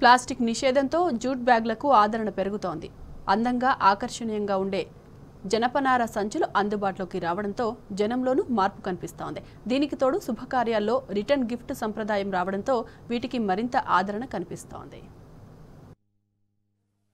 plastic నిషేధంతో jute బ్యాగ్లకు ఆదరణ పెరుగుతోంది అందంగా ఆకర్షణీయంగా ఉండే జనపనార సంచులు అందుబాటులోకి రావడంతో జనంలోనూ మార్పు కనిపిస్తోంది దీనికి తోడు శుభకార్యాల్లో రిటర్న్ గిఫ్ట్ సంప్రదాయం రావడంతో వీటికి మరింత ఆదరణ కనిపిస్తోంది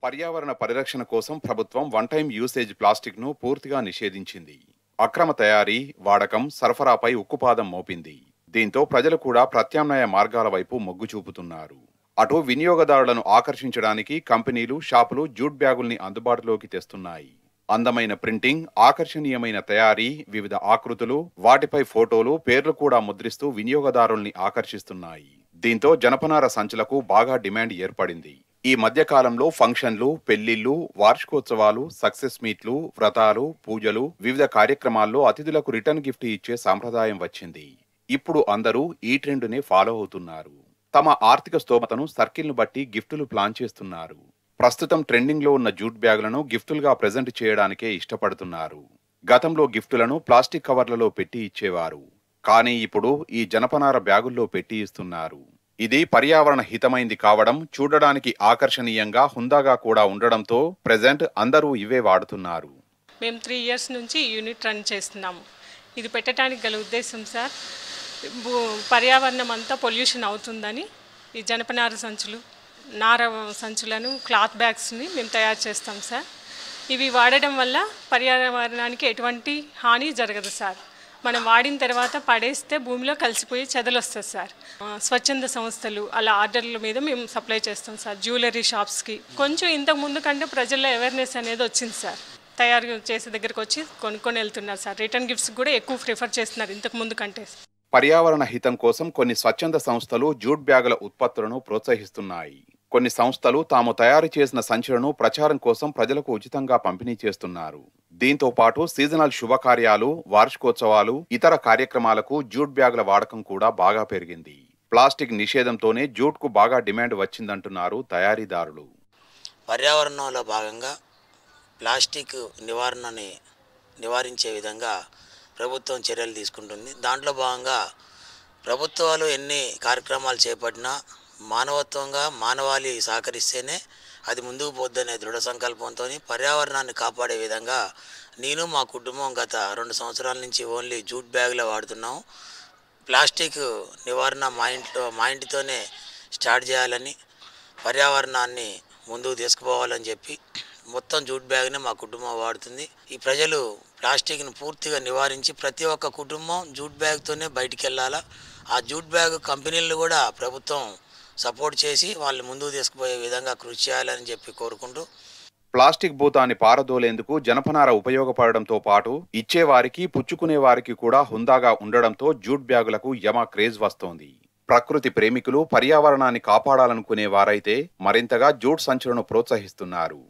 పర్యావరణ పరిరక్షణ కోసం ప్రభుత్వం వన్ టైం యూసేజ్ ప్లాస్టిక్ను పూర్తిగా నిషేధించింది అక్రమ తయారీ వాడకం సరఫరాపై ఉక్కుపాదం మోపింది దీంతో ప్రజలు కూడా ప్రత్యామ్నాయ మార్గాల వైపు మొగ్గు చూపుతున్నారు అటు వినియోగదారులను ఆకర్షించడానికి కంపెనీలు షాపులు జూట్ బ్యాగుల్ని అందుబాటులోకి తెస్తున్నాయి అందమైన ప్రింటింగ్ ఆకర్షణీయమైన తయారీ వివిధ ఆకృతులు వాటిపై ఫోటోలు పేర్లు కూడా ముద్రిస్తూ వినియోగదారుల్ని ఆకర్షిస్తున్నాయి దీంతో జనపనార సంచులకు బాగా డిమాండ్ ఏర్పడింది ఈ మధ్యకాలంలో ఫంక్షన్లు పెళ్లిళ్లు వార్షికోత్సవాలు సక్సెస్ మీట్లు వ్రతాలు పూజలు వివిధ కార్యక్రమాల్లో అతిథులకు రిటర్న్ గిఫ్ట్ ఇచ్చే సాంప్రదాయం వచ్చింది ఇప్పుడు అందరూ ఈ ట్రెండునే ఫాలో అవుతున్నారు తమ ఆర్థిక స్తోమతను సర్కిల్ను బట్టి గిఫ్టులు ప్లాన్ చేస్తున్నారు ప్రస్తుతం ట్రెండింగ్లో ఉన్న జూట్ బ్యాగులను గిఫ్టులుగా ప్రజెంట్ చేయడానికే ఇష్టపడుతున్నారు గతంలో గిఫ్టులను ప్లాస్టిక్ కవర్లలో పెట్టి ఇచ్చేవారు కానీ ఇప్పుడు ఈ జనపనార బ్యాగుల్లో పెట్టి ఇస్తున్నారు ఇది పర్యావరణ హితమైంది కావడం చూడడానికి ఆకర్షణీయంగా హుందాగా కూడా ఉండడంతో ప్రజెంట్ అందరూ ఇవే వాడుతున్నారు మేము త్రీ ఇయర్స్ నుంచి యూనిట్ రన్ చేస్తున్నాము ఇది పెట్టడానికి గల ఉద్దేశం సార్ పర్యావరణం అంతా పొల్యూషన్ అవుతుందని ఈ జనపనార సంచులు నార సంచులను క్లాత్ బ్యాగ్స్ని మేము తయారు చేస్తాం సార్ ఇవి వాడడం వల్ల పర్యావరణానికి ఎటువంటి హాని జరగదు సార్ మనం వాడిన తర్వాత పడేస్తే భూమిలో కలిసిపోయి చెదలు వస్తుంది సార్ స్వచ్ఛంద సంస్థలు అలా ఆర్డర్ల మీద మేము సప్లై చేస్తాం సార్ జ్యువెలరీ షాప్స్కి కొంచెం ఇంతకు ముందు కంటే ప్రజల్లో అవేర్నెస్ అనేది వచ్చింది సార్ తయారు చేసే దగ్గరకు వచ్చి కొనుక్కొని వెళ్తున్నారు సార్ రిటర్న్ గిఫ్ట్స్ కూడా ఎక్కువ ప్రిఫర్ చేస్తున్నారు ఇంతకు ముందు కంటే పర్యావరణ హితం కోసం కొన్ని స్వచ్ఛంద సంస్థలు జూట్ బ్యాగుల ఉత్పత్తులను ప్రోత్సహిస్తున్నాయి కొన్ని సంస్థలు తాము తయారు చేసిన సంచులను ప్రచారం కోసం ప్రజలకు ఉచితంగా పంపిణీ చేస్తున్నారు దీంతో పాటు సీజనల్ శుభకార్యాలు వార్షికోత్సవాలు ఇతర కార్యక్రమాలకు జూట్ బ్యాగుల వాడకం కూడా బాగా పెరిగింది ప్లాస్టిక్ నిషేధంతోనే జూట్కు బాగా డిమాండ్ వచ్చిందంటున్నారు తయారీదారులు పర్యావరణంలో భాగంగా ప్లాస్టిక్ నివారణని నివారించే విధంగా ప్రభుత్వం చర్యలు తీసుకుంటుంది దాంట్లో భాగంగా ప్రభుత్వాలు ఎన్ని కార్యక్రమాలు చేపట్టినా మానవత్వంగా మానవాళి సహకరిస్తేనే అది ముందుకు పోద్దనే దృఢ సంకల్పంతో పర్యావరణాన్ని కాపాడే విధంగా నేను మా కుటుంబం గత రెండు సంవత్సరాల నుంచి ఓన్లీ జూట్ బ్యాగ్లో వాడుతున్నాం ప్లాస్టిక్ నివారణ మా ఇంట్లో మా ఇంటితోనే స్టార్ట్ చేయాలని పర్యావరణాన్ని ముందుకు తీసుకుపోవాలని చెప్పి మొత్తం జూట్ బ్యాగ్నే మా కుటుంబం వాడుతుంది ఈ ప్రజలు ప్లాస్టిక్ను పూర్తిగా నివారించి ప్రతి ఒక్క కుటుంబం జూట్ బ్యాగ్తోనే బయటికి వెళ్ళాలా ఆ జూట్ బ్యాగ్ కంపెనీలను కూడా ప్రభుత్వం సపోర్ట్ చేసి వాళ్ళు ముందుకు తీసుకుపోయే విధంగా కృషి చేయాలని చెప్పి కోరుకుంటూ ప్లాస్టిక్ భూతాన్ని పారదోలేందుకు జనపనార ఉపయోగపడడంతో పాటు ఇచ్చేవారికి పుచ్చుకునే వారికి కూడా హుందాగా ఉండడంతో జూట్ బ్యాగులకు యమ క్రేజ్ వస్తోంది ప్రకృతి ప్రేమికులు పర్యావరణాన్ని కాపాడాలనుకునే వారైతే మరింతగా జూట్ సంచులను ప్రోత్సహిస్తున్నారు